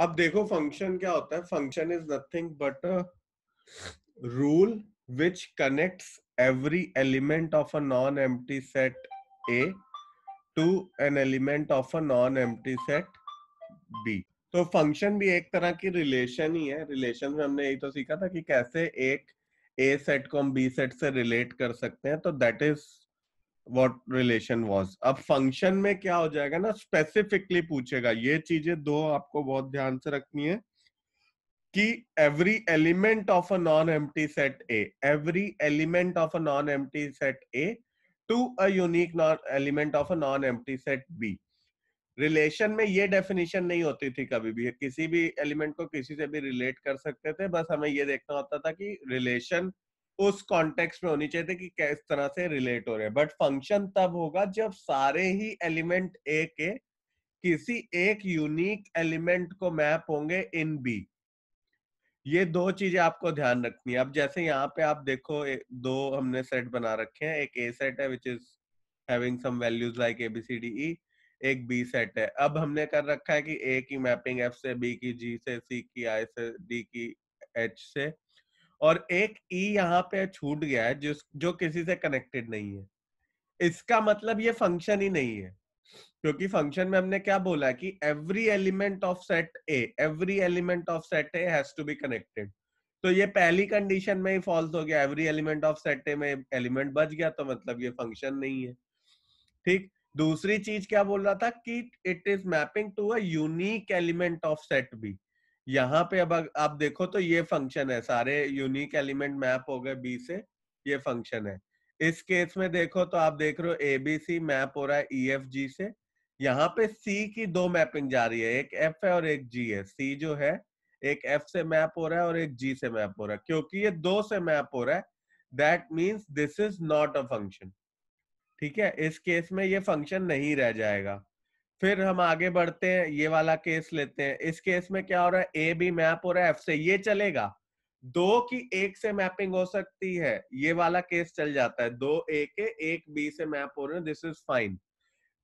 अब देखो फंक्शन क्या होता है function is nothing but which rule every element of a non empty set A to an element of a non empty set B तो function भी एक तरह की रिलेशन ही है रिलेशन में हमने यही तो सीखा था कि कैसे एक ए सेट को हम बी सेट से रिलेट कर सकते हैं तो that is what relation was अब फंक्शन में क्या हो जाएगा ना स्पेसिफिकली पूछेगा ये चीजें दो आपको बहुत ध्यान से रखनी है कि every element of a non empty set A every element of a non empty set A to a unique element of a non empty set B relation में ये डेफिनेशन नहीं होती थी कभी भी किसी भी element को किसी से भी रिलेट कर सकते थे बस हमें ये देखना होता था कि रिलेशन उस कॉन्टेक्स्ट में होनी चाहिए कि किस तरह से रिलेट हो रहे हैं बट फंक्शन तब होगा जब सारे ही एलिमेंट ए के किसी एक यूनिक एलिमेंट को मैप होंगे इन बी ये दो चीजें आपको ध्यान रखनी है अब जैसे यहाँ पे आप देखो दो हमने सेट बना रखे हैं एक ए सेट है which is having some values like A B C D E एक बी सेट है अब हमने कर रखा है कि ए की मैपिंग एफ से बी की जी से सी की आई से डी की एच से और एक ई e यहाँ पे छूट गया है जो जो किसी से कनेक्टेड नहीं है इसका मतलब ये फंक्शन ही नहीं है क्योंकि फंक्शन में हमने क्या बोला कि every element of set A every element of set A has to be connected तो ये पहली कंडीशन में ही फॉल्स हो गया every element of set A में एलिमेंट बच गया तो मतलब ये फंक्शन नहीं है ठीक दूसरी चीज क्या बोल रहा था कि it is mapping to a unique element of set B यहाँ पे अब आप देखो तो ये फंक्शन है सारे यूनिक एलिमेंट मैप हो गए बी से ये फंक्शन है इस केस में देखो तो आप देख रहे हो ए बी सी मैप हो रहा है ई एफ जी से यहाँ पे सी की दो मैपिंग जा रही है एक एफ है और एक जी है सी जो है एक एफ से मैप हो रहा है और एक जी से मैप हो रहा है क्योंकि ये दो से मैप हो रहा है that means this is not a function ठीक है इस केस में ये फंक्शन नहीं रह जाएगा फिर हम आगे बढ़ते हैं ये वाला केस लेते हैं इस केस में क्या हो रहा है ए बी मैप हो रहा है एफ से ये चलेगा दो की एक से मैपिंग हो सकती है ये वाला केस चल जाता है दो ए के एक बी से मैप हो रहे हैं दिस इज फाइन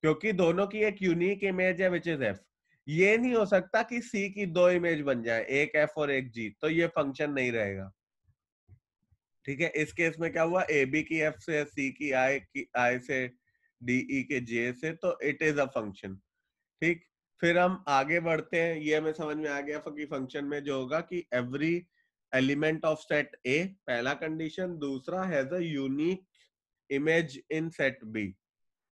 क्योंकि दोनों की एक यूनिक इमेज है विच इज एफ ये नहीं हो सकता कि सी की दो इमेज बन जाए एक एफ और एक जी तो ये फंक्शन नहीं रहेगा ठीक है इस केस में क्या हुआ ए बी की एफ से सी की आई की आई से डी e के जे से तो इट इज अ फंक्शन ठीक फिर हम आगे बढ़ते हैं ये हमें समझ में आ गया कि फंक्शन में जो होगा कि every element of set A पहला कंडीशन दूसरा has unique image in set B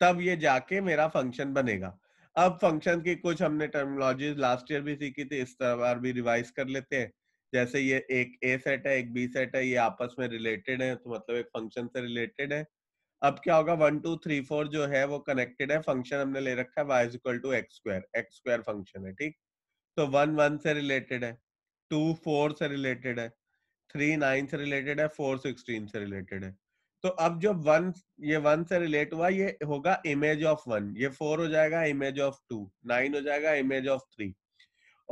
तब ये जाके मेरा फंक्शन बनेगा अब फंक्शन की कुछ हमने टर्मोलॉजी लास्ट ईयर भी सीखी थी इस बार भी रिवाइज कर लेते हैं जैसे ये एक ए सेट है एक बी सेट है ये आपस में रिलेटेड है तो मतलब एक फंक्शन से रिलेटेड है अब क्या होगा वन टू थ्री फोर जो है वो कनेक्टेड है फंक्शन हमने ले रखा है Y equal to X square X square function है ठीक तो वन वन से रिलेटेड है टू फोर से रिलेटेड है थ्री नाइन से रिलेटेड है फोर सिक्सटीन से रिलेटेड है तो अब जो वन ये वन से रिलेट हुआ ये होगा इमेज ऑफ वन ये फोर हो जाएगा इमेज ऑफ टू नाइन हो जाएगा इमेज ऑफ थ्री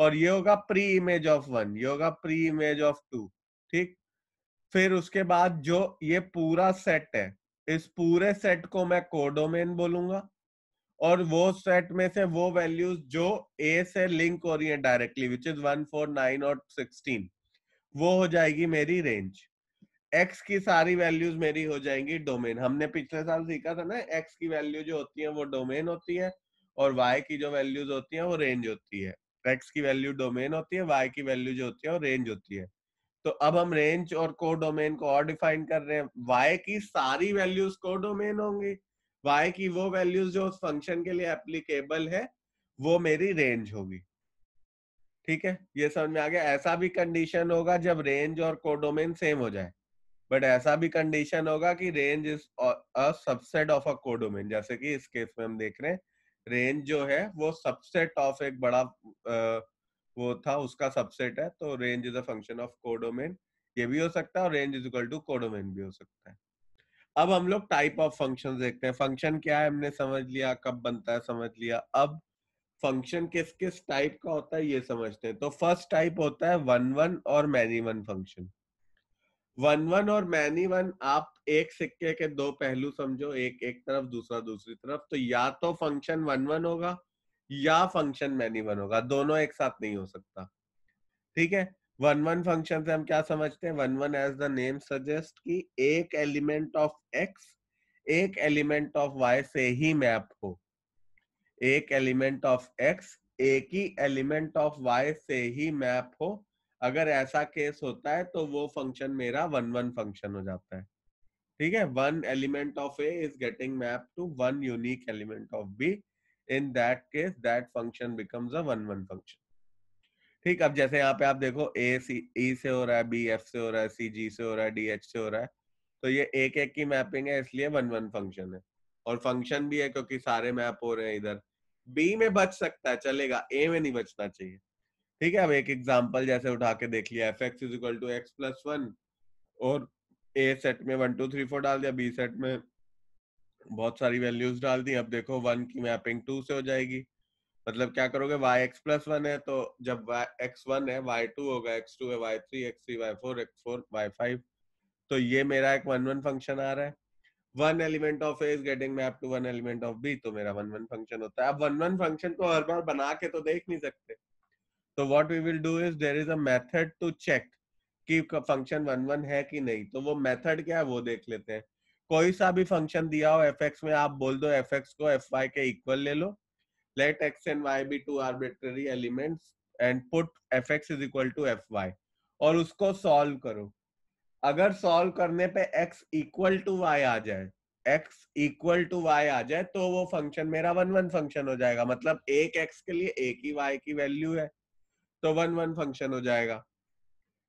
और ये होगा प्री इमेज ऑफ वन ये होगा प्री इमेज ऑफ टू ठीक फिर उसके बाद जो ये पूरा सेट है इस पूरे सेट को मैं कोडोमेन बोलूंगा और वो सेट में से वो वैल्यूज जो ए से लिंक हो रही है directly which is one four nine और सिक्सटीन वो हो जाएगी मेरी रेंज एक्स की सारी वैल्यूज मेरी हो जाएंगी डोमेन हमने पिछले साल सीखा था ना एक्स की वैल्यू जो होती है वो डोमेन होती है और वाई की जो वैल्यूज होती है वो रेंज होती है एक्स की वैल्यू डोमेन होती है वाई की वैल्यू जो होती है वो रेंज होती है तो अब हम रेंज और को डोमेन को और डिफाइन कर रहे हैं वाई की सारी वैल्यूज को डोमेन होंगी वाई की वो वैल्यूज जो उस फंक्शन के लिए एप्लीकेबल है वो मेरी रेंज होगी ठीक है ये समझ में आ गया ऐसा भी कंडीशन होगा जब रेंज और को डोमेन सेम हो जाए बट ऐसा भी कंडीशन होगा कि range is a subset of a codomain जैसे कि इस केस में हम देख रहे हैं रेंज जो है वो सबसेट ऑफ एक बड़ा uh, वो था उसका सबसेट है तो range is a function of codomain ये भी हो सकता है और range is equal to codomain भी हो सकता है अब हम लोग टाइप ऑफ फंक्शन देखते हैं फंक्शन क्या है हमने समझ लिया कब बनता है समझ लिया अब फंक्शन किस किस टाइप का होता है ये समझते हैं तो फर्स्ट टाइप होता है वन वन और many one function one one और मैनी वन आप एक सिक्के के दो पहलू समझो एक एक तरफ दूसरा दूसरी तरफ तो या तो फंक्शन वन वन होगा या फंक्शन मैनी वन होगा दोनों एक साथ नहीं हो सकता ठीक है वन वन फंक्शन से हम क्या समझते हैं one one as the name suggest कि एक एलिमेंट ऑफ एक्स एक एलिमेंट ऑफ वाई से ही मैप हो एक एलिमेंट ऑफ एक्स एक ही एलिमेंट ऑफ वाई से ही मैप हो अगर ऐसा केस होता है तो वो फंक्शन मेरा वन वन फंक्शन हो जाता है ठीक है one element of A is getting map to one unique element of B in that case that function becomes a one one function ठीक अब जैसे यहाँ पे आप देखो ए सी ई से हो रहा है बी एफ से हो रहा है सी जी से हो रहा है डी एच से हो रहा है तो ये एक एक की मैपिंग है इसलिए वन वन फंक्शन है और फंक्शन भी है क्योंकि सारे मैप हो रहे हैं इधर बी में बच सकता है चलेगा ए में नहीं बचना चाहिए ठीक है अब एक एग्जाम्पल जैसे उठा के देख लिया F x is equal to X plus one और ए सेट में वन टू थ्री फोर डाल दिया बी सेट में बहुत सारी वैल्यूज डाल दी अब देखो वन की मैपिंग टू से हो जाएगी मतलब क्या करोगे वाई एक्स प्लस वन है तो जब एक्स वन है वाई टू होगा एक्स टू है Y three X three Y four X four Y five तो ये मेरा एक वन वन फंक्शन आ रहा है one element of A is getting map to one element of B तो मेरा वन वन फंक्शन होता है अब वन वन फंक्शन को हर बार बना के तो देख नहीं सकते तो what we will do is there is a method to check कि फंक्शन वन वन है कि नहीं तो वो मेथड क्या है वो देख लेते हैं कोई सा भी फंक्शन दिया हो एफ एक्स में आप बोल दो एफ एक्स को एफ वाई के इक्वल ले लो let X and Y be two arbitrary elements and put F x is equal to F Y और उसको सॉल्व करो अगर सॉल्व करने पे x इक्वल टू वाई आ जाए x इक्वल टू वाई आ जाए तो वो फंक्शन मेरा वन वन फंक्शन हो जाएगा मतलब एक x के लिए एक ही y की वैल्यू है तो वन वन फंक्शन हो जाएगा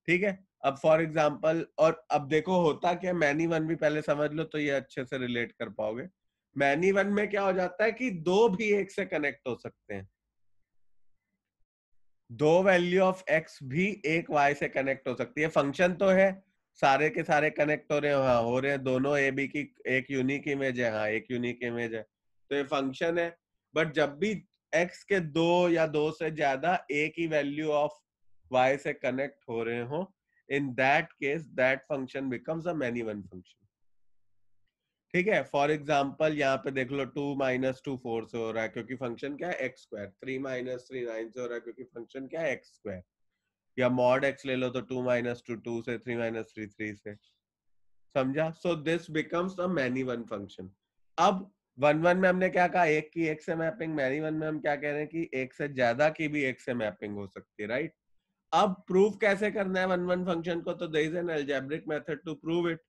ठीक है अब फॉर एग्जाम्पल और अब देखो होता क्या मैनी वन भी पहले समझ लो तो ये अच्छे से रिलेट कर पाओगे मैनी वन में क्या हो जाता है कि दो भी एक से कनेक्ट हो सकते हैं दो वैल्यू ऑफ एक्स भी एक वाई से कनेक्ट हो सकती है फंक्शन तो है सारे के सारे कनेक्ट हो रहे हैं हाँ हो रहे हैं दोनों ए बी की एक यूनिक इमेज है हाँ एक यूनिक इमेज है तो ये फंक्शन है बट जब भी एक्स के दो या दो से ज्यादा ए की वैल्यू ऑफ वाई से कनेक्ट हो रहे हो in that case that function becomes a many one function ठीक है फॉर एग्जाम्पल यहाँ पे देख लो टू माइनस टू फोर से हो रहा है क्योंकि फंक्शन क्या है X square three minus three nine से हो रहा है क्योंकि फंक्शन क्या है एक्स स्क्वायर या मॉड एक्स ले लो तो टू माइनस टू टू से थ्री माइनस थ्री थ्री से समझा so this becomes a many one function अब वन वन में हमने क्या कहा एक की एक से मैपिंग मैनी वन में हम क्या कह रहे हैं कि एक से ज्यादा की भी एक से मैपिंग हो सकती है राइट right? अब प्रूव कैसे करना है वन वन फंक्शन को तो there an algebraic method to prove it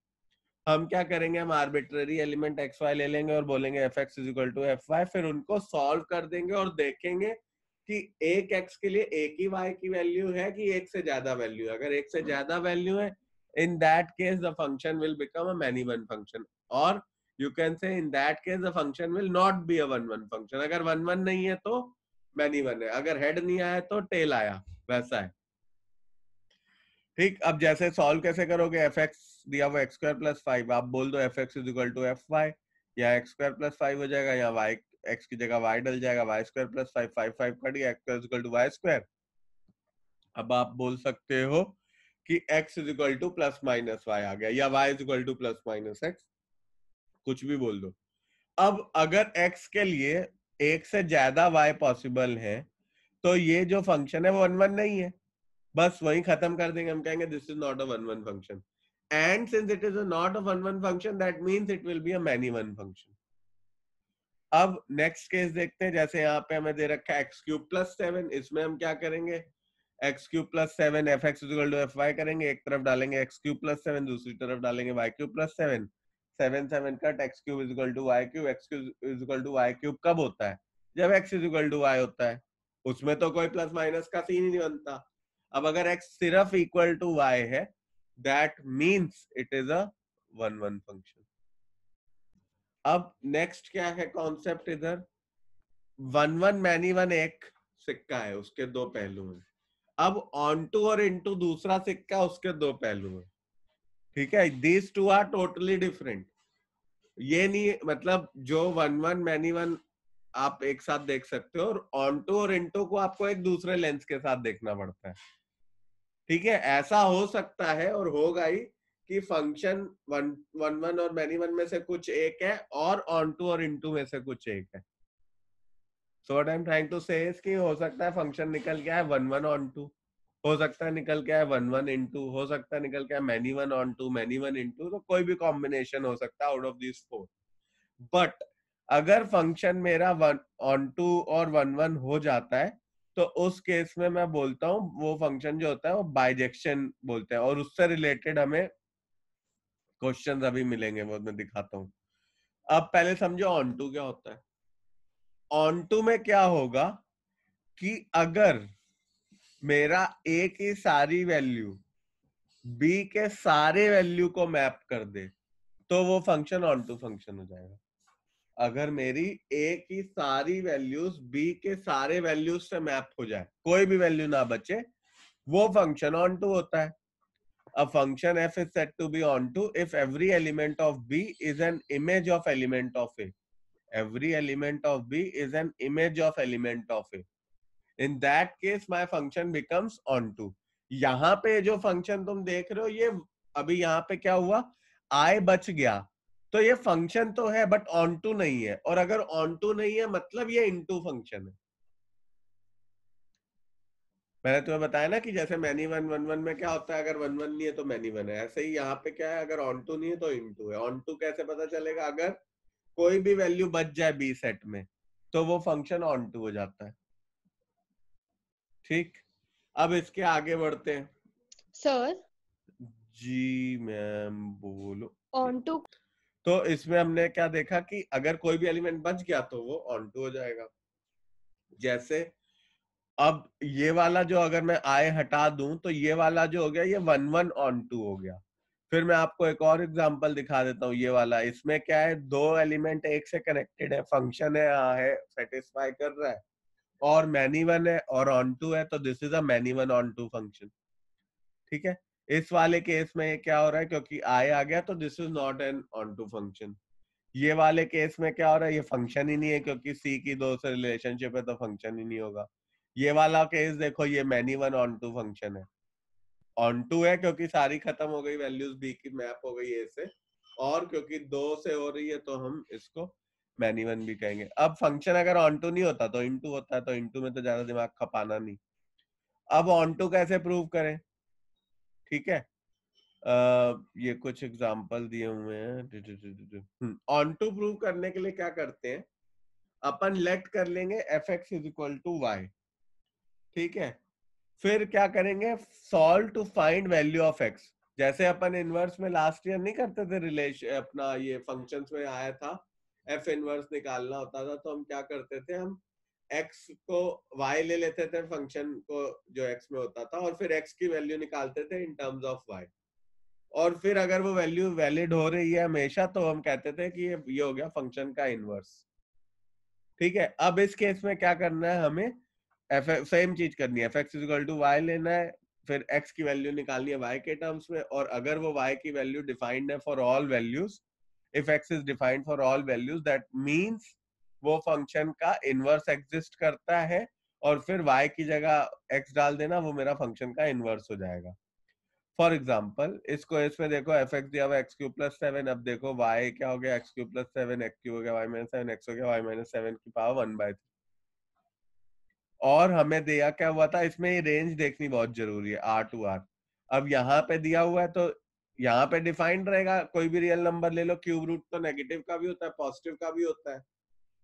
हम क्या करेंगे हम आर्बिट्ररी एलिमेंट एक्स वाई ले लेंगे और बोलेंगे F x is equal to F Y फिर उनको सॉल्व कर देंगे और देखेंगे कि एक एक्स के लिए एक ही वाई की वैल्यू है कि एक से ज्यादा वैल्यू है अगर एक से ज्यादा वैल्यू है in that case the function will become a many one function और you can say in that case the function will not be a one one function अगर वन वन नहीं है तो मैनी वन है अगर head नहीं आया तो टेल आया वैसा है ठीक अब जैसे सॉल्व कैसे करोगे एफ एक्स दिया हुआ एक्स स्क्वायर प्लस फाइव आप बोल दो F x is equal to F Y या एक्स स्क्वायर प्लस फाइव हो जाएगा या वाई एक्स की जगह वाई डल जाएगा y square plus five five five cut गया x is equal to y square अब आप बोल सकते हो कि x is equal to plus minus y आ गया या y is equal to plus minus x कुछ भी बोल दो अब अगर एक्स के लिए एक से ज्यादा वाई पॉसिबल है तो ये जो फंक्शन है वो वन वन नहीं है बस वहीं खत्म कर देंगे हम कहेंगे this is not a one one function and since it is a not a one one function that means it will be a many one function अब नेक्स्ट केस देखते हैं जैसे यहाँ पे हमें दे रखा है एक्स क्यूब प्लस सेवन इसमें हम क्या करेंगे x cube plus seven f x is equal to F y करेंगे एक तरफ डालेंगे एक्स क्यूब प्लस सेवन दूसरी तरफ डालेंगे y cube plus seven seven seven cut x cube is equal to y cube x cube is equal to y cube कब होता है जब एक्स इजिकल टू वाई होता है उसमें तो कोई प्लस माइनस का सीन ही नहीं बनता अब अगर एक्स सिर्फ इक्वल टू वाई है that means it is a one one function अब नेक्स्ट क्या है कॉन्सेप्ट इधर वन वन मैनी वन एक सिक्का है उसके दो पहलू हैं अब ऑन टू और इनटू दूसरा सिक्का उसके दो पहलू हैं ठीक है these two are totally different ये नहीं मतलब जो वन वन मैनी वन आप एक साथ देख सकते हो और ऑन टू और इनटू को आपको एक दूसरे लेंस के साथ देखना पड़ता है ठीक है ऐसा हो सकता है और होगा ही कि फंक्शन वन वन वन और मैनी वन में से कुछ एक है और ऑन टू और इन टू में से कुछ एक है so what I am trying to say हो सकता है फंक्शन निकल गया है वन वन ऑन टू हो सकता है निकल गया है वन वन इंटू हो सकता है निकल के many one onto many one into तो कोई भी कॉम्बिनेशन हो सकता है out of this four but अगर फंक्शन मेरा वन ऑन टू और वन वन हो जाता है तो उस केस में मैं बोलता हूँ वो फंक्शन जो होता है वो बाइजेक्शन बोलते हैं और उससे रिलेटेड हमें क्वेश्चन अभी मिलेंगे वो मैं दिखाता हूँ अब पहले समझो ऑन टू क्या होता है ऑन टू में क्या होगा कि अगर मेरा ए की सारी वैल्यू बी के सारे वैल्यू को मैप कर दे तो वो फंक्शन ऑन टू फंक्शन हो जाएगा अगर मेरी ए की सारी वैल्यूज बी के सारे वैल्यूज से मैप हो जाए कोई भी वैल्यू ना बचे वो फंक्शन ऑन टू होता है a function f is said to be onto if every element of b is an image of element of a every element of b is an image of element of a in that case my function becomes onto यहां पे जो function तुम देख रहे हो ये अभी यहाँ पे क्या हुआ आई बच गया तो ये फंक्शन तो है बट ऑन टू नहीं है और अगर ऑन टू नहीं है मतलब ये इन टू फंक्शन है मैंने तुम्हें बताया ना कि जैसे मैनी वन वन वन में क्या होता है अगर वन वन नहीं है तो मैनी वन है ऐसे ही यहाँ पे क्या है अगर ऑन टू नहीं है तो इन टू है ऑन टू कैसे पता चलेगा अगर कोई भी वैल्यू बच जाए बी सेट में तो वो फंक्शन ऑन टू हो जाता है ठीक अब इसके आगे बढ़ते हैं सर जी मैम बोलो ऑन टू तो इसमें हमने क्या देखा कि अगर कोई भी एलिमेंट बच गया तो वो ऑन टू हो जाएगा जैसे अब ये वाला जो अगर मैं आय हटा दूं तो ये वाला जो हो गया ये वन वन ऑन टू हो गया फिर मैं आपको एक और एग्जांपल दिखा देता हूँ ये वाला इसमें क्या है दो एलिमेंट एक से कनेक्टेड है फंक्शन है आ हाँ, है सेटिस्फाई कर रहा है और मैनी वन है और ऑन टू है तो this is a many one onto function ठीक है इस वाले केस में क्या हो रहा है क्योंकि आई आ गया तो this is not an onto function ये वाले केस में क्या हो रहा है ये फंक्शन ही नहीं है क्योंकि सी की दो से रिलेशनशिप है तो फंक्शन ही नहीं होगा ये वाला केस देखो ये many one onto function है ऑन टू है क्योंकि सारी खत्म हो गई वैल्यूज बी की मैप हो गई ए से और क्योंकि दो से हो रही है तो हम इसको मैनी वन भी कहेंगे अब फंक्शन अगर ऑन टू नहीं होता तो टू होता है तो टू में तो ज्यादा दिमाग खपाना नहीं अब ऑन टू कैसे प्रूव करें ठीक है Uh, ये कुछ एग्जाम्पल दिए हुए हैं ऑन टू प्रूव करने के लिए क्या करते हैं अपन लेट कर लेंगे f x is equal to y ठीक है फिर क्या करेंगे solve to find value of x जैसे अपन इनवर्स में लास्ट ईयर नहीं करते थे रिलेशन अपना ये फंक्शंस में आया था एफ इनवर्स निकालना होता था तो हम क्या करते थे हम एक्स को वाई ले लेते थे फंक्शन को जो एक्स में होता था और फिर एक्स की वैल्यू निकालते थे इन टर्म्स ऑफ वाई और फिर अगर वो वैल्यू वैलिड हो रही है हमेशा तो हम कहते थे कि ये ये हो गया फंक्शन का इनवर्स ठीक है अब इस केस में क्या करना है हमें सेम चीज करनी है f x is equal to y लेना है फिर एक्स की वैल्यू निकालनी है वाई के टर्म्स में और अगर वो वाई की वैल्यू डिफाइंड है for all values if x is defined for all values that means वो फंक्शन का इनवर्स एग्जिस्ट करता है और फिर y की जगह x डाल देना वो मेरा फंक्शन का इनवर्स हो जाएगा फॉर एग्जाम्पल इसको इसमें देखो एफ एक्स दिया एक्स क्यू प्लस सेवन अब देखो वाई क्या हो गया x cube plus seven x cube हो गया वाई माइनस सेवन एक्स हो गया वाई माइनस सेवन की पावर वन बाय थ्री और हमें दिया क्या हुआ था इसमें ये रेंज देखनी बहुत जरूरी है आर टू आर अब यहाँ पे दिया हुआ है तो यहाँ पे डिफाइंड रहेगा कोई भी रियल नंबर ले लो क्यूब रूट तो नेगेटिव का भी होता है पॉजिटिव का भी होता है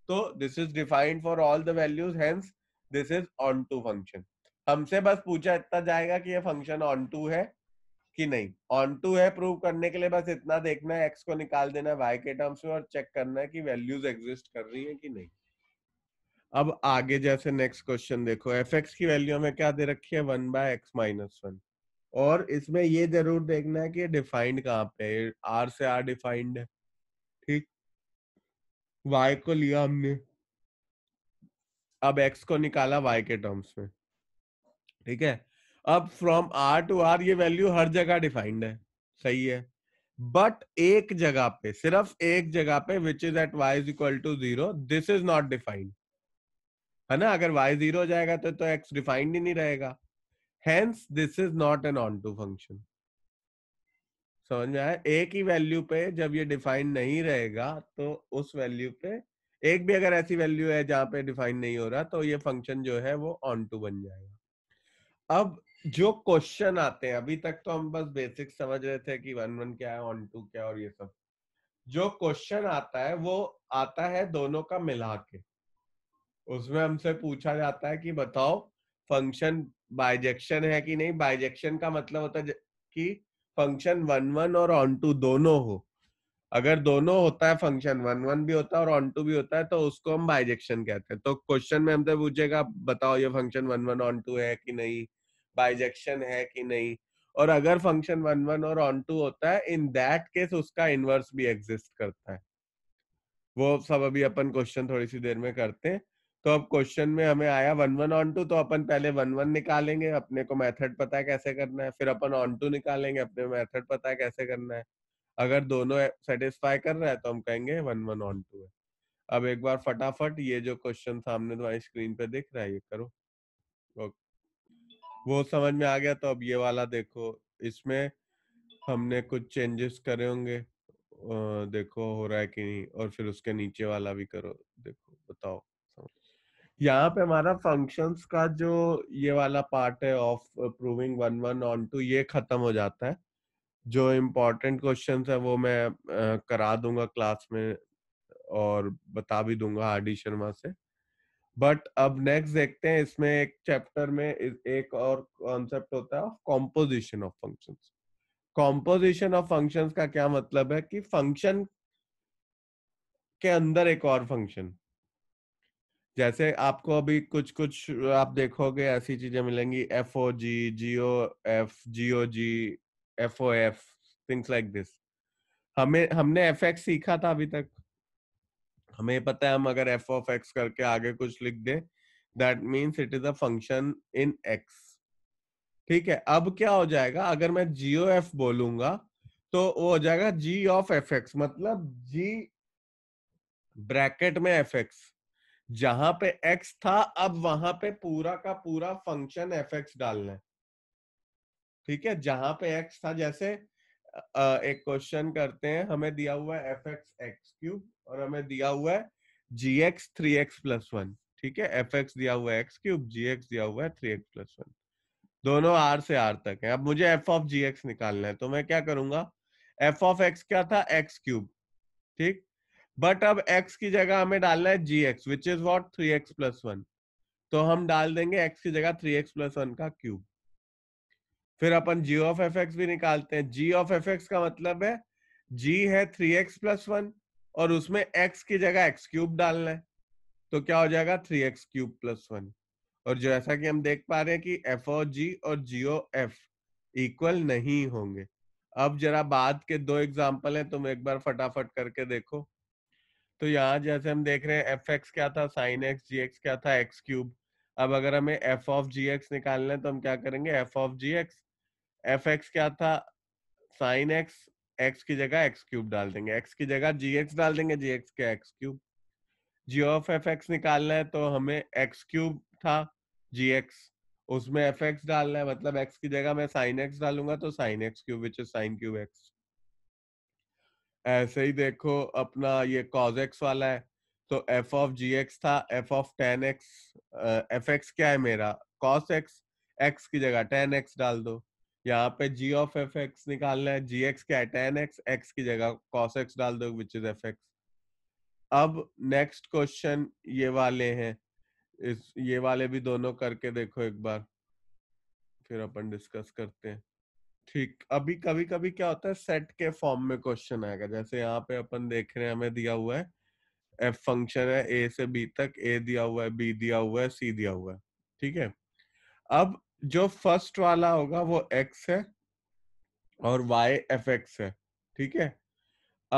तो this is defined for all the values hence this is onto function हमसे बस पूछा इतना जाएगा कि ये फंक्शन ऑन टू है कि नहीं ऑन टू है प्रूव करने के लिए बस इतना देखना है एक्स को निकाल देना है वाई के टर्म्स में और चेक करना है कि वैल्यूज एग्जिस्ट कर रही है कि नहीं अब आगे जैसे नेक्स्ट क्वेश्चन देखो एफ एक्स की वैल्यू हमें क्या दे रखी है one by x minus one और इसमें ये जरूर देखना है कि डिफाइंड कहाँ पे आर से आर डिफाइंड है ठीक वाई को लिया हमने अब एक्स को निकाला वाई के टर्म्स में ठीक है अब फ्रॉम आर टू आर ये वैल्यू हर जगह डिफाइंड है सही है बट एक जगह पे सिर्फ एक जगह पे which is at y is equal to zero this is not defined है ना अगर वाई जीरो हो जाएगा तो तो एक्स डिफाइंड ही नहीं रहेगा hence this is not an onto function समझ में आया एक ही वैल्यू पे जब ये डिफाइन नहीं रहेगा तो उस वैल्यू पे एक भी अगर ऐसी वैल्यू है जहां पे डिफाइन नहीं हो रहा तो ये फंक्शन जो है वो ऑन टू बन जाएगा अब जो क्वेश्चन आते हैं अभी तक तो हम बस बेसिक समझ रहे थे कि वन वन क्या है ऑन टू क्या और ये सब जो क्वेश्चन आता है वो आता है दोनों का मिला के उसमें हमसे पूछा जाता है कि बताओ फंक्शन बाइजेक्शन है कि नहीं बाइजेक्शन का मतलब होता है कि फंक्शन वन वन और ऑन टू दोनों हो अगर दोनों होता है फंक्शन वन वन भी होता है और ऑन टू भी होता है तो उसको हम बाइजेक्शन कहते हैं तो क्वेश्चन में हमसे पूछेगा बताओ ये function one one onto है कि नहीं बाइजेक्शन है कि नहीं और अगर फंक्शन वन वन और ऑन टू होता है इन दैट केस उसका इनवर्स भी एग्जिस्ट करता है वो सब अभी अपन क्वेश्चन थोड़ी सी देर में करते हैं तो अब क्वेश्चन में हमें आया वन वन ऑन टू तो अपन पहले वन वन निकालेंगे अपने को मेथड पता है कैसे करना है फिर अपन ऑन टू निकालेंगे अपने मेथड पता है कैसे करना है अगर दोनों सेटिस्फाई कर रहा है तो हम कहेंगे वन वन ऑन टू है अब एक बार फटाफट ये जो क्वेश्चन सामने तुम्हारी स्क्रीन पे दिख रहा है ये करो वो समझ में आ गया तो अब ये वाला देखो इसमें हमने कुछ चेंजेस करे होंगे देखो हो रहा है कि नहीं और फिर उसके नीचे वाला भी करो देखो बताओ यहाँ पे हमारा फंक्शंस का जो ये वाला पार्ट है of proving one one onto ये खत्म हो जाता है जो इम्पोर्टेंट क्वेश्चन है वो मैं करा दूंगा क्लास में और बता भी दूंगा आरडी शर्मा से बट अब नेक्स्ट देखते हैं इसमें एक चैप्टर में एक और कॉन्सेप्ट होता है composition of functions composition of functions का क्या मतलब है कि फंक्शन के अंदर एक और फंक्शन जैसे आपको अभी कुछ कुछ आप देखोगे ऐसी चीजें मिलेंगी f o g g o f g o g f o f things like this हमें हमने एफ एक्स सीखा था अभी तक हमें पता है हम अगर एफ ऑफ एक्स करके आगे कुछ लिख दे that means it is a function in x ठीक है अब क्या हो जाएगा अगर मैं जीओ एफ बोलूंगा तो वो हो जाएगा जी ऑफ एफ एक्स मतलब जी ब्रैकेट में एफ एक्स जहां पे x था अब वहां पे पूरा का पूरा फंक्शन एफ एक्स डालना है ठीक है जहां पे x था जैसे एक क्वेश्चन करते हैं हमें दिया हुआ है एफ एक्स एक्स क्यूब और हमें दिया हुआ है g x three x plus one ठीक है एफ एक्स दिया हुआ है एक्स क्यूब जी एक्स दिया हुआ है थ्री एक्स प्लस वन दोनों आर से आर तक है अब मुझे एफ ऑफ जी एक्स निकालना है तो मैं क्या करूंगा एफ ऑफ एक्स क्या था एक्स क्यूब ठीक बट अब x की जगह हमें डालना है g x which is what three x plus one तो हम डाल देंगे x की जगह थ्री एक्स प्लस वन का क्यूब फिर अपन जी ऑफ एफ एक्स भी निकालते हैं जी ऑफ एफ एक्स का मतलब है g है थ्री एक्स प्लस वन और उसमें x की जगह एक्स क्यूब डालना है तो क्या हो जाएगा three x cube plus one और जैसा कि हम देख पा रहे हैं कि एफ ओ जी और जी ओ एफ इक्वल नहीं होंगे अब जरा बाद के दो एग्जाम्पल हैं तुम तो एक बार फटाफट करके देखो तो यहाँ जैसे हम देख रहे हैं एफ एक्स क्या था साइन एक्स जी एक्स क्या था एक्स क्यूब अब अगर हमें एफ ऑफ जी एक्स निकालना है तो हम क्या करेंगे f of g x f x क्या था साइन एक्स एक्स की जगह एक्स क्यूब डाल देंगे एक्स की जगह जी एक्स डाल देंगे जी एक्स के x cube g of f x निकालना है तो हमें एक्स क्यूब था जी एक्स उसमें एफ एक्स डालना है मतलब एक्स की जगह मैं साइन एक्स डालूंगा तो sine x cube which is sine cube x ऐसे ही देखो अपना ये cos x वाला है तो एफ ऑफ जी एक्स था f of tan x f x क्या है मेरा कॉस एक्स एक्स की जगह टेन एक्स डाल दो यहाँ पे जी ऑफ एफ एक्स निकालना है जी एक्स क्या है टेन एक्स एक्स की जगह कॉस एक्स डाल दो विच इज एफ एक्स अब नेक्स्ट क्वेश्चन ये वाले हैं इस ये वाले भी दोनों करके देखो एक बार फिर अपन डिस्कस करते हैं ठीक अभी कभी कभी क्या होता है सेट के फॉर्म में क्वेश्चन आएगा जैसे यहाँ पे अपन देख रहे हैं हमें दिया हुआ है एफ फंक्शन है ए से बी तक ए दिया हुआ है बी दिया हुआ है सी दिया हुआ है ठीक है अब जो फर्स्ट वाला होगा वो एक्स है और वाई एफ एक्स है ठीक है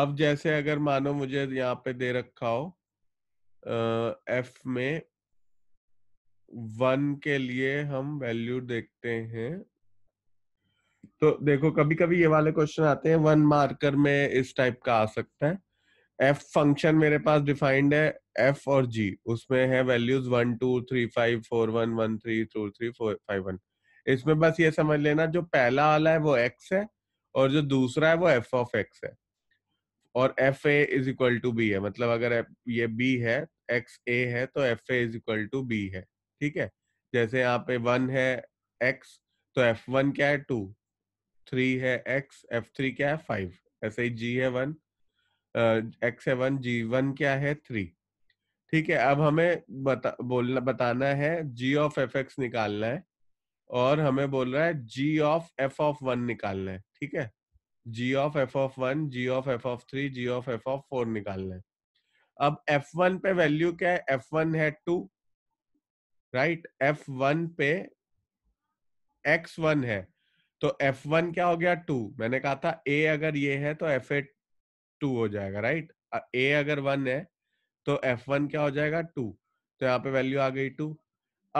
अब जैसे अगर मानो मुझे यहाँ पे दे रखा हो एफ में वन के लिए हम वैल्यू देखते हैं तो देखो कभी कभी ये वाले क्वेश्चन आते हैं वन मार्कर में इस टाइप का आ सकता है एफ फंक्शन मेरे पास डिफाइंड है एफ और जी उसमें है values one two three five four one one three two three four five one इसमें बस ये समझ लेना जो पहला वाला है वो एक्स है और जो दूसरा है वो एफ ऑफ एक्स है और f a is equal to b है मतलब अगर ये बी है एक्स ए है तो f a is equal to b है ठीक है जैसे यहाँ पे वन है एक्स तो एफ वन क्या है टू थ्री है एक्स एफ थ्री क्या है फाइव ऐसे ही जी है वन एक्स है वन जी वन क्या है थ्री ठीक है अब हमें बता बोलना बताना है जी ऑफ एफ एक्स निकालना है और हमें बोल रहा है g of f of one निकालना है ठीक है g of f of one g of f of three g of f of four निकालना है अब एफ वन पे वैल्यू क्या है एफ वन है टू राइट एफ वन पे एक्स वन है तो एफ वन क्या हो गया टू मैंने कहा था ए अगर ये है तो एफ ए टू हो जाएगा राइट ए अगर वन है तो एफ वन क्या हो जाएगा टू तो यहाँ पे वैल्यू आ गई टू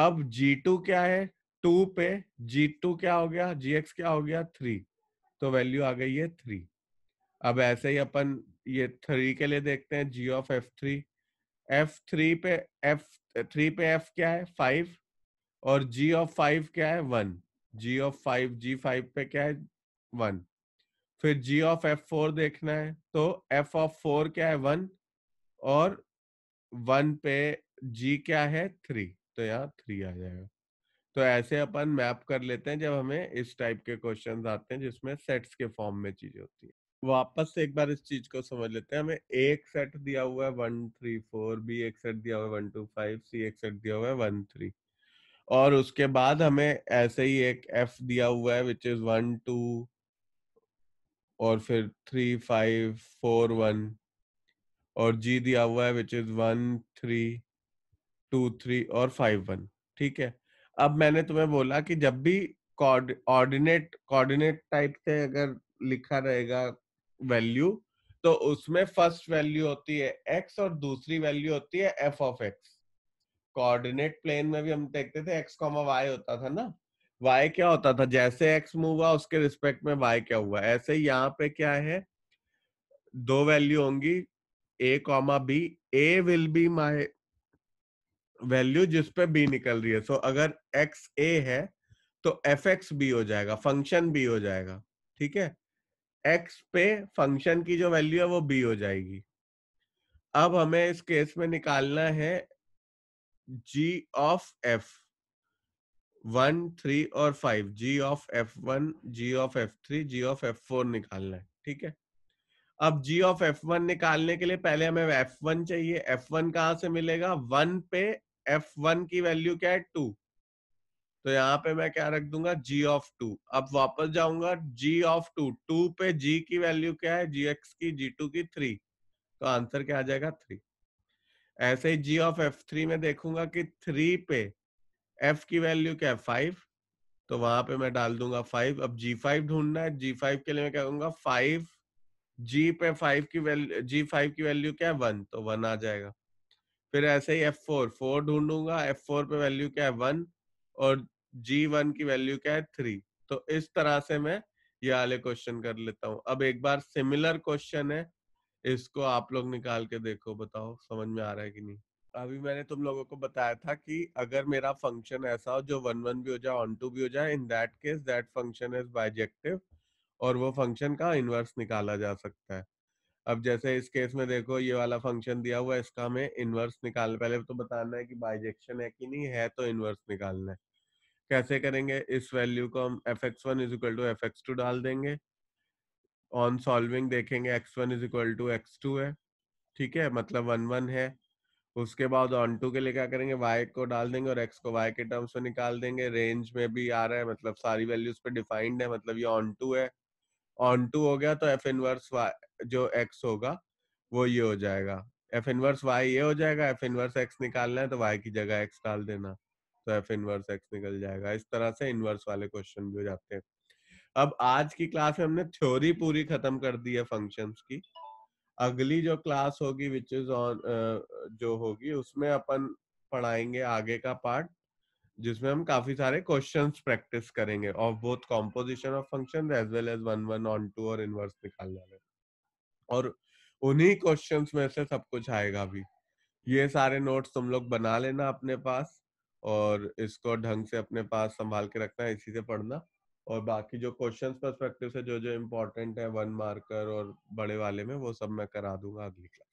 अब जी टू क्या है टू पे जी टू क्या हो गया जी एक्स क्या हो गया थ्री तो वैल्यू आ गई है थ्री अब ऐसे ही अपन ये थ्री के लिए देखते हैं g of f three f three पे एफ थ्री पे एफ क्या है फाइव और जी ऑफ फाइव क्या है one g of five g five पे क्या है वन फिर जी ऑफ एफ फोर देखना है तो एफ ऑफ फोर क्या है वन और वन पे जी क्या है थ्री तो यहाँ थ्री आ जाएगा तो ऐसे अपन मैप कर लेते हैं जब हमें इस टाइप के क्वेश्चन आते हैं जिसमें सेट्स के फॉर्म में चीजें होती है वापस से एक बार इस चीज को समझ लेते हैं हमें एक सेट दिया हुआ है वन थ्री फोर बी एक सेट दिया हुआ है वन टू फाइव सी एक सेट दिया हुआ है वन थ्री और उसके बाद हमें ऐसे ही एक एफ दिया हुआ है विच इज वन टू और फिर थ्री फाइव फोर वन और जी दिया हुआ है which is one three two three और फाइव वन ठीक है अब मैंने तुम्हें बोला कि जब भी ऑर्डिनेट कोऑर्डिनेट टाइप से अगर लिखा रहेगा वैल्यू तो उसमें फर्स्ट वैल्यू होती है एक्स और दूसरी वैल्यू होती है f of x coordinate plane में भी हम देखते थे एक्स कॉमा वाई होता था ना वाई क्या होता था जैसे एक्स मूव हुआ उसके रिस्पेक्ट में वाई क्या हुआ ऐसे यहाँ पे क्या है दो वैल्यू होंगी a comma b a will be my value जिसपे बी निकल रही है सो so, अगर एक्स ए है तो एफ एक्स बी हो जाएगा फंक्शन बी हो जाएगा ठीक है एक्स पे फंक्शन की जो वैल्यू है वो बी हो जाएगी अब हमें इस केस में निकालना है g of f one three और फाइव g of f one g of f three g of f four निकालना है ठीक है अब जी ऑफ एफ वन निकालने के लिए पहले हमें एफ वन चाहिए एफ वन कहां से मिलेगा वन पे एफ वन की वैल्यू क्या है टू तो यहां पे मैं क्या रख दूंगा जी ऑफ टू अब वापस जाऊंगा जी ऑफ टू टू पे जी की वैल्यू क्या है जी एक्स की जी टू की थ्री तो आंसर क्या आ जाएगा थ्री ऐसे ही जी ऑफ एफ थ्री में देखूंगा कि थ्री पे एफ की वैल्यू क्या है फाइव तो वहां पे मैं डाल दूंगा फाइव अब जी फाइव ढूंढना है जी फाइव के लिए मैं क्या कहूंगा फाइव जी पे फाइव की वैल्यू जी फाइव की वैल्यू क्या है वन तो वन आ जाएगा फिर ऐसे ही एफ फोर फोर ढूंढूंगा एफ फोर पे वैल्यू क्या है वन और जी वन की वैल्यू क्या है थ्री तो इस तरह से मैं ये वाले क्वेश्चन कर लेता हूँ अब एक बार सिमिलर क्वेश्चन है इसको आप लोग निकाल के देखो बताओ समझ में आ रहा है कि नहीं अभी मैंने तुम लोगों को बताया था कि अगर मेरा फंक्शन ऐसा हो जो वन वन भी हो जाए ऑन टू भी हो जाए in that case that function is bijective और वो फंक्शन का इनवर्स निकाला जा सकता है अब जैसे इस केस में देखो ये वाला फंक्शन दिया हुआ है इसका हमें इनवर्स निकाल पहले तो बताना है कि बाइजेक्शन है कि नहीं है तो इनवर्स निकालना है कैसे करेंगे इस वैल्यू को हम f x one is equal to f x two डाल देंगे ऑन सॉल्विंग देखेंगे x one is equal to x two है ठीक है मतलब वन वन है उसके बाद ऑन टू के लिए क्या करेंगे वाई को डाल देंगे और एक्स को वाई के टर्म्स में निकाल देंगे रेंज में भी आ रहा है मतलब सारी वैल्यूज पे डिफाइंड है मतलब ये ऑन टू है ऑन टू हो गया तो एफ इनवर्स वाई जो एक्स होगा वो ये हो जाएगा एफ इनवर्स वाई ये हो जाएगा एफ इनवर्स एक्स निकालना है तो वाई की जगह एक्स डाल देना तो एफ इनवर्स एक्स निकल जाएगा इस तरह से इनवर्स वाले क्वेश्चन भी हो जाते हैं अब आज की क्लास में हमने थ्योरी पूरी खत्म कर दी है फंक्शंस की अगली जो क्लास होगी विच इज ऑन जो होगी उसमें अपन पढ़ाएंगे आगे का पार्ट जिसमें हम काफी सारे क्वेश्चंस प्रैक्टिस करेंगे of both composition of function as well as one one onto और इनवर्स निकालने में और उन्हीं क्वेश्चंस में से सब कुछ आएगा भी ये सारे नोट्स तुम लोग बना लेना अपने पास और इसको ढंग से अपने पास संभाल के रखना इसी से पढ़ना और बाकी जो क्वेश्चंस पर्सपेक्टिव से जो जो इम्पोर्टेंट है वन मार्कर और बड़े वाले में वो सब मैं करा दूंगा अगली क्लास